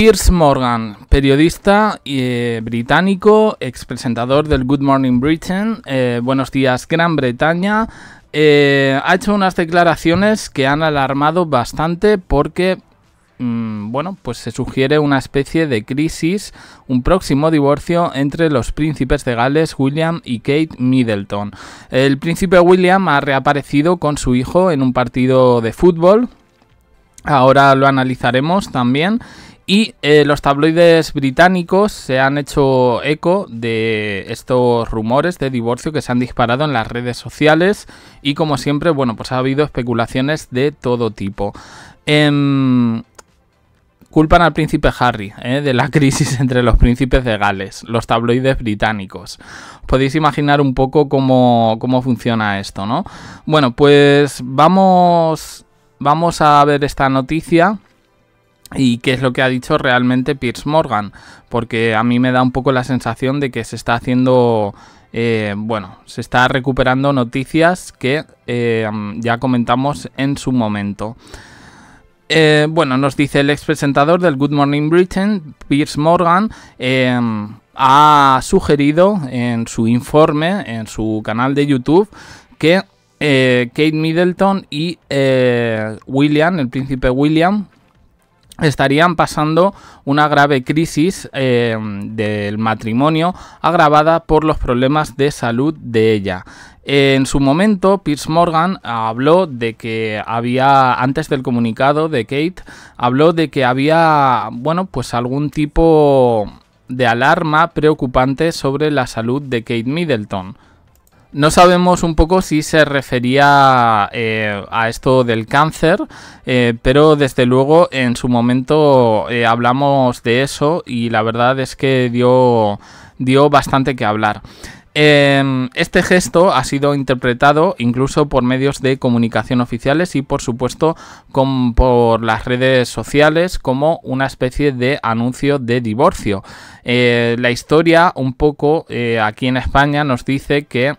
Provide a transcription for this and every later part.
Piers Morgan, periodista eh, británico, expresentador del Good Morning Britain, eh, Buenos días Gran Bretaña, eh, ha hecho unas declaraciones que han alarmado bastante porque, mm, bueno, pues se sugiere una especie de crisis, un próximo divorcio entre los príncipes de Gales, William y Kate Middleton. El príncipe William ha reaparecido con su hijo en un partido de fútbol. Ahora lo analizaremos también. Y eh, los tabloides británicos se han hecho eco de estos rumores de divorcio que se han disparado en las redes sociales y como siempre, bueno, pues ha habido especulaciones de todo tipo. Em, culpan al príncipe Harry eh, de la crisis entre los príncipes de Gales, los tabloides británicos. Podéis imaginar un poco cómo, cómo funciona esto, ¿no? Bueno, pues vamos, vamos a ver esta noticia y qué es lo que ha dicho realmente Pierce Morgan, porque a mí me da un poco la sensación de que se está haciendo, eh, bueno, se está recuperando noticias que eh, ya comentamos en su momento. Eh, bueno, nos dice el expresentador del Good Morning Britain, Piers Morgan, ha sugerido en su informe, en su canal de YouTube, que Kate Middleton y William, el príncipe William, estarían pasando una grave crisis eh, del matrimonio agravada por los problemas de salud de ella. En su momento, Piers Morgan habló de que había, antes del comunicado de Kate, habló de que había, bueno, pues algún tipo de alarma preocupante sobre la salud de Kate Middleton. No sabemos un poco si se refería eh, a esto del cáncer, eh, pero desde luego en su momento eh, hablamos de eso y la verdad es que dio, dio bastante que hablar. Em, este gesto ha sido interpretado incluso por medios de comunicación oficiales y por supuesto por las redes sociales como una especie de anuncio de divorcio. la historia un poco aquí en España nos dice que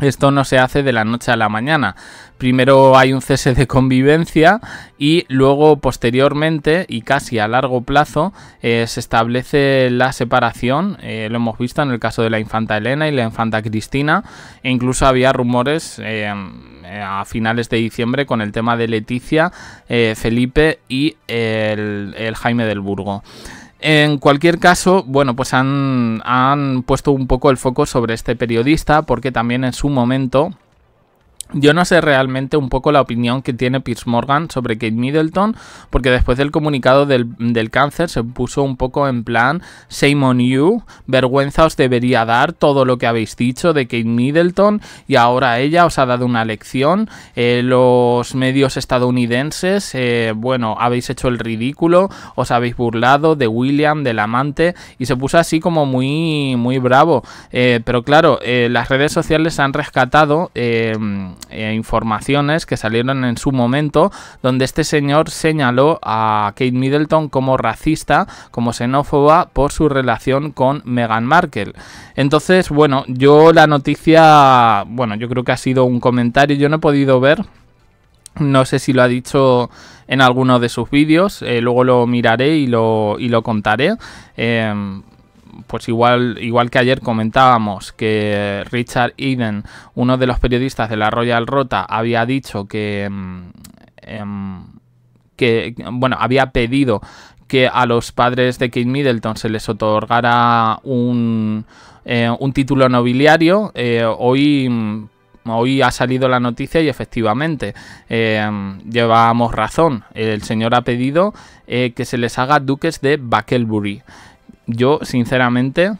esto no se hace de la noche a la mañana. Primero hay un cese de convivencia y luego posteriormente y casi a largo plazo eh, se establece la separación. Eh, lo hemos visto en el caso de la infanta Elena y la infanta Cristina. E incluso había rumores eh, a finales de diciembre con el tema de Leticia, Felipe y el Jaime del Burgo. En cualquier caso, bueno, pues han, han puesto un poco el foco sobre este periodista porque también en su momento yo no sé realmente un poco la opinión que tiene Pierce Morgan sobre Kate Middleton, porque después del comunicado del, cáncer se puso un poco en plan, shame on you, vergüenza os debería dar todo lo que habéis dicho de Kate Middleton y ahora ella os ha dado una lección, eh, los medios estadounidenses, eh, bueno, habéis hecho el ridículo, os habéis burlado de William, del amante, y se puso así como muy, muy bravo. Eh, pero claro, las redes sociales han rescatado eh, informaciones que salieron en su momento donde este señor señaló a Kate Middleton como racista, como xenófoba por su relación con Meghan Markle. Entonces, bueno, yo la noticia, bueno, yo creo que ha sido un comentario, yo no he podido ver, no sé si lo ha dicho en alguno de sus vídeos, eh, luego lo miraré y lo, lo contaré. Em, pues igual, igual que ayer comentábamos que Richard Eden, uno de los periodistas de la Royal Rota, había dicho que, mm, em, que bueno, había pedido que a los padres de Kate Middleton se les otorgara un, eh, un título nobiliario. Eh, hoy, mm, hoy ha salido la noticia y efectivamente em, llevamos razón. El señor ha pedido eh, que se les haga duques de Bucklebury yo sinceramente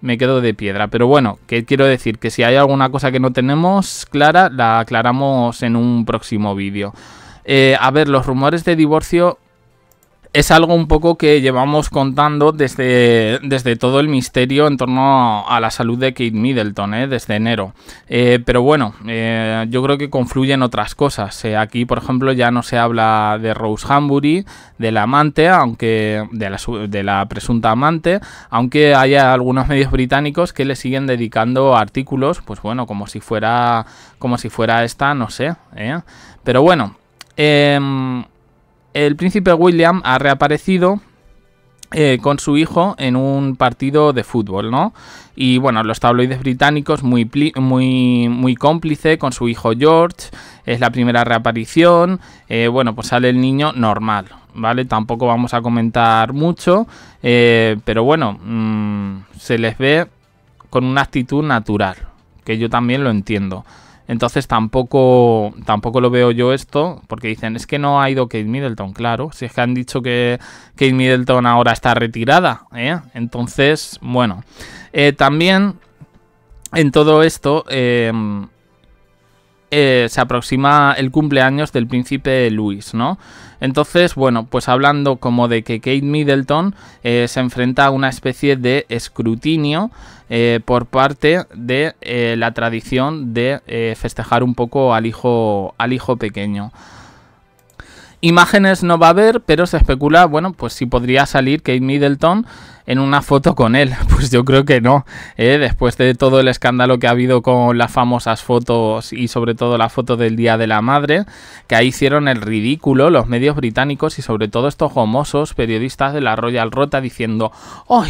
me quedo de piedra. Pero bueno, ¿qué quiero decir que si hay alguna cosa que no tenemos clara, la aclaramos en un próximo vídeo. Eh, a ver, los rumores de divorcio es algo un poco que llevamos contando desde, desde todo el misterio en torno a la salud de Kate Middleton, ¿eh? desde enero. Eh, pero bueno, eh, yo creo que confluyen otras cosas. aquí, por ejemplo, ya no se habla de Rose Hambury, de la amante, aunque de la, de la presunta amante, aunque haya algunos medios británicos que le siguen dedicando artículos, pues bueno, como si fuera, como si fuera esta, no sé. Pero bueno. Em, el príncipe William ha reaparecido eh, con su hijo en un partido de fútbol, ¿no? Y bueno, los tabloides británicos muy, muy, muy cómplice con su hijo George, es la primera reaparición, eh, bueno, pues sale el niño normal, ¿vale? Tampoco vamos a comentar mucho, eh, pero bueno, mm, se les ve con una actitud natural, que yo también lo entiendo. Entonces tampoco, tampoco lo veo yo esto, porque dicen, es que no ha ido Kate Middleton, claro, si es que han dicho que Kate Middleton ahora está retirada, ¿eh? entonces, bueno, eh, también en todo esto... Eh, eh, se aproxima el cumpleaños del príncipe Luis, ¿no? Entonces, bueno, pues hablando como de que Kate Middleton eh, se enfrenta a una especie de escrutinio eh, por parte de la tradición de festejar un poco al hijo, al hijo pequeño. Imágenes no va a haber, pero se especula, bueno, pues si podría salir Kate Middleton en una foto con él. Pues yo creo que no. ¿eh? Después de todo el escándalo que ha habido con las famosas fotos y sobre todo la foto del Día de la Madre, que ahí hicieron el ridículo los medios británicos y sobre todo estos gomosos periodistas de la Royal Rota diciendo, hoy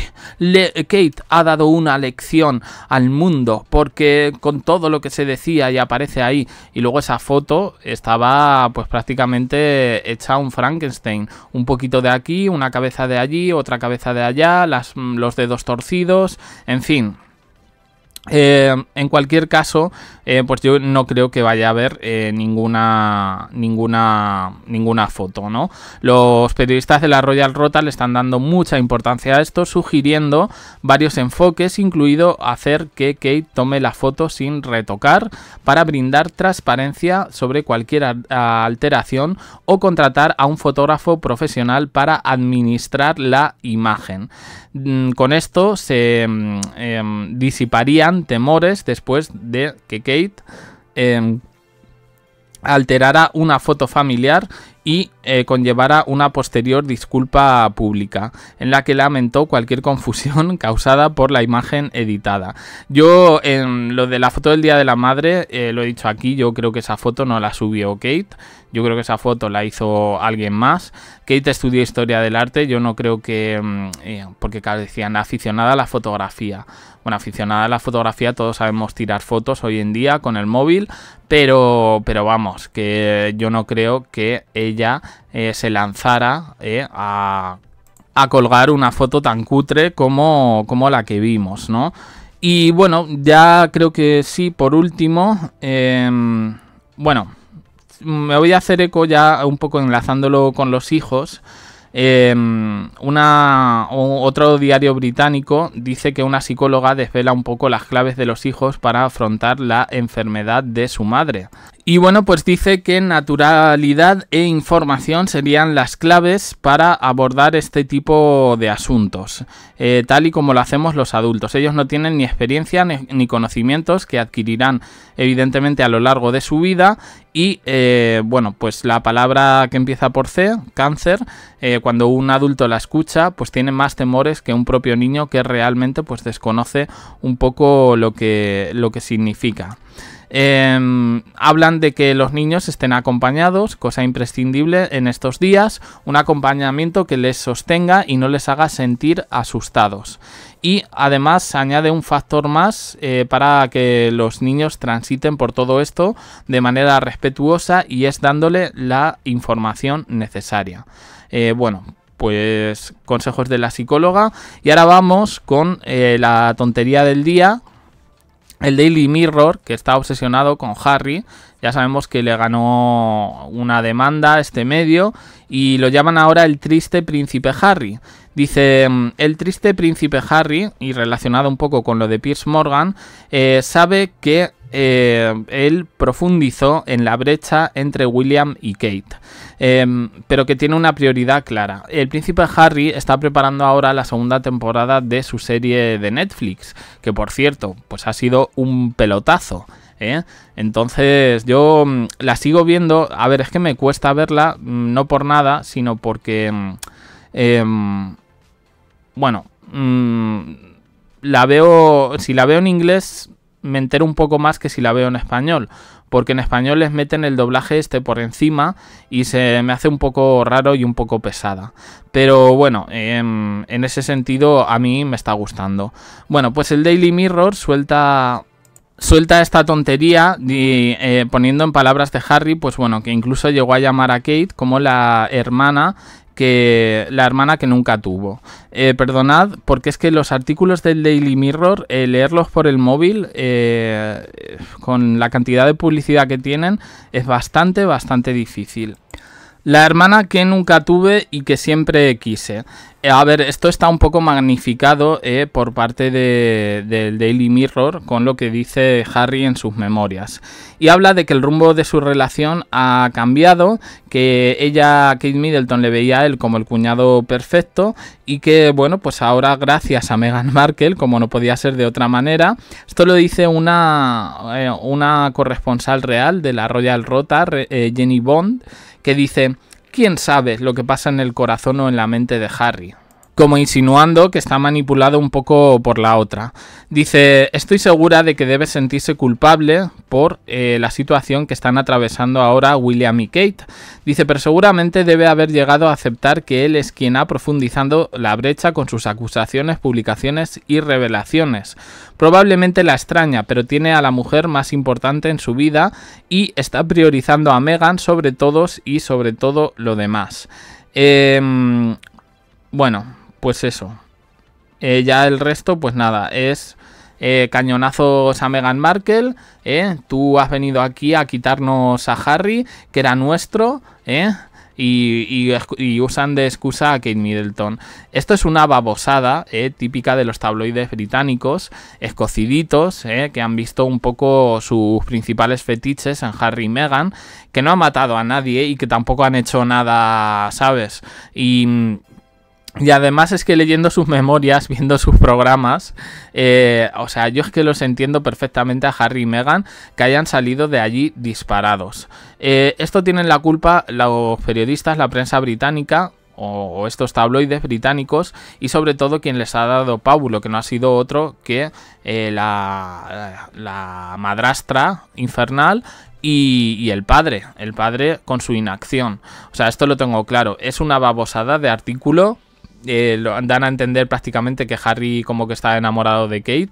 Kate ha dado una lección al mundo porque con todo lo que se decía y aparece ahí y luego esa foto estaba pues prácticamente hecha un Frankenstein, un poquito de aquí, una cabeza de allí, otra cabeza de allá, Mm, los dedos torcidos, en fin, eh, en cualquier caso, eh, pues yo no creo que vaya a haber eh, ninguna, ninguna, ninguna foto, ¿no? Los periodistas de la Royal Rota le están dando mucha importancia a esto, sugiriendo varios enfoques, incluido hacer que Kate tome la foto sin retocar para brindar transparencia sobre cualquier alteración o contratar a un fotógrafo profesional para administrar la imagen. Mm, con esto se mm, em, disiparían temores después de que Kate em, alterara una foto familiar y eh, conllevara una posterior disculpa pública, en la que lamentó cualquier confusión causada por la imagen editada. Yo, en em, lo de la foto del Día de la Madre, eh, lo he dicho aquí, yo creo que esa foto no la subió Kate, yo creo que esa foto la hizo alguien más. Kate estudió historia del arte, yo no creo que... Mm, eh, porque claro, decían aficionada a la fotografía. Bueno, aficionada a la fotografía, todos sabemos tirar fotos hoy en día con el móvil, pero, pero vamos, que yo no creo que ella eh, se lanzara eh, a, colgar una foto tan cutre como, como la que vimos, ¿no? Y bueno, ya creo que sí, por último, em, bueno me voy a hacer eco ya un poco enlazándolo con los hijos. Em, una, otro diario británico dice que una psicóloga desvela un poco las claves de los hijos para afrontar la enfermedad de su madre. Y bueno, pues dice que naturalidad e información serían las claves para abordar este tipo de asuntos, eh, tal y como lo hacemos los adultos. Ellos no tienen ni experiencia ni, conocimientos que adquirirán evidentemente a lo largo de su vida y eh, bueno, pues la palabra que empieza por C, cáncer, eh, cuando un adulto la escucha, pues tiene más temores que un propio niño que realmente pues desconoce un poco lo que, lo que significa. Em, hablan de que los niños estén acompañados, cosa imprescindible en estos días, un acompañamiento que les sostenga y no les haga sentir asustados. Y además se añade un factor más eh, para que los niños transiten por todo esto de manera respetuosa y es dándole la información necesaria. Eh, bueno, pues consejos de la psicóloga. Y ahora vamos con eh, la tontería del día el Daily Mirror, que está obsesionado con Harry, ya sabemos que le ganó una demanda a este medio y lo llaman ahora el triste príncipe Harry. Dice, mm, el triste príncipe Harry, y relacionado un poco con lo de Pierce Morgan, eh, sabe que eh, él profundizó en la brecha entre William y Kate. Em, pero que tiene una prioridad clara. El príncipe Harry está preparando ahora la segunda temporada de su serie de Netflix, que por cierto, pues ha sido un pelotazo. ¿eh? Entonces yo mm, la sigo viendo, a ver, es que me cuesta verla, mm, no por nada, sino porque, mm, em, bueno, la veo, si la veo en inglés, me entero un poco más que si la veo en español porque en español les meten el doblaje este por encima y se me hace un poco raro y un poco pesada. Pero bueno, em, en, ese sentido a mí me está gustando. Bueno, pues el Daily Mirror suelta suelta esta tontería y, eh, poniendo en palabras de Harry, pues bueno, que incluso llegó a llamar a Kate como la hermana que la hermana que nunca tuvo. Eh, perdonad, porque es que los artículos del Daily Mirror, eh, leerlos por el móvil, eh, con la cantidad de publicidad que tienen, es bastante, bastante difícil. La hermana que nunca tuve y que siempre quise. Eh, a ver, esto está un poco magnificado eh, por parte del de Daily Mirror con lo que dice Harry en sus memorias. Y habla de que el rumbo de su relación ha cambiado, que ella, Kate Middleton, le veía a él como el cuñado perfecto y que, bueno, pues ahora gracias a Meghan Markle, como no podía ser de otra manera, esto lo dice una, eh, una corresponsal real de la Royal Rota, Jenny Bond, que dice quién sabe lo que pasa en el corazón o en la mente de Harry como insinuando que está manipulado un poco por la otra. Dice, estoy segura de que debe sentirse culpable por eh, la situación que están atravesando ahora William y Kate. Dice, pero seguramente debe haber llegado a aceptar que él es quien ha profundizado la brecha con sus acusaciones, publicaciones y revelaciones. Probablemente la extraña, pero tiene a la mujer más importante en su vida y está priorizando a Megan sobre todos y sobre todo lo demás. Eh, bueno, pues eso. Eh, ya el resto, pues nada, es eh, cañonazos a Meghan Markle, eh, tú has venido aquí a quitarnos a Harry, que era nuestro, y, y, y, usan de excusa a Kate Middleton. Esto es una babosada típica de los tabloides británicos, escociditos, que han visto un poco sus principales fetiches en Harry y Meghan, que no han matado a nadie y que tampoco han hecho nada, ¿sabes? Y mm, y además es que leyendo sus memorias, viendo sus programas, eh, o sea, yo es que los entiendo perfectamente a Harry y Meghan que hayan salido de allí disparados. Eh, esto tienen la culpa los periodistas, la prensa británica, o, estos tabloides británicos y sobre todo quien les ha dado pábulo, que no ha sido otro que eh, la, la, madrastra infernal. Y, y, el padre, el padre con su inacción. O sea, esto lo tengo claro. Es una babosada de artículo eh, dan a entender prácticamente que Harry como que está enamorado de Kate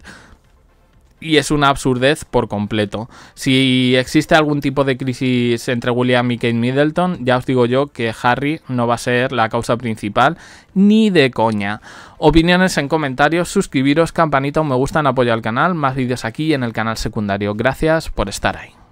y es una absurdez por completo. Si existe algún tipo de crisis entre William y Kate Middleton, ya os digo yo que Harry no va a ser la causa principal, ni de coña. Opiniones en comentarios, suscribiros, campanita, un me gusta en apoyo al canal, más vídeos aquí en el canal secundario. Gracias por estar ahí.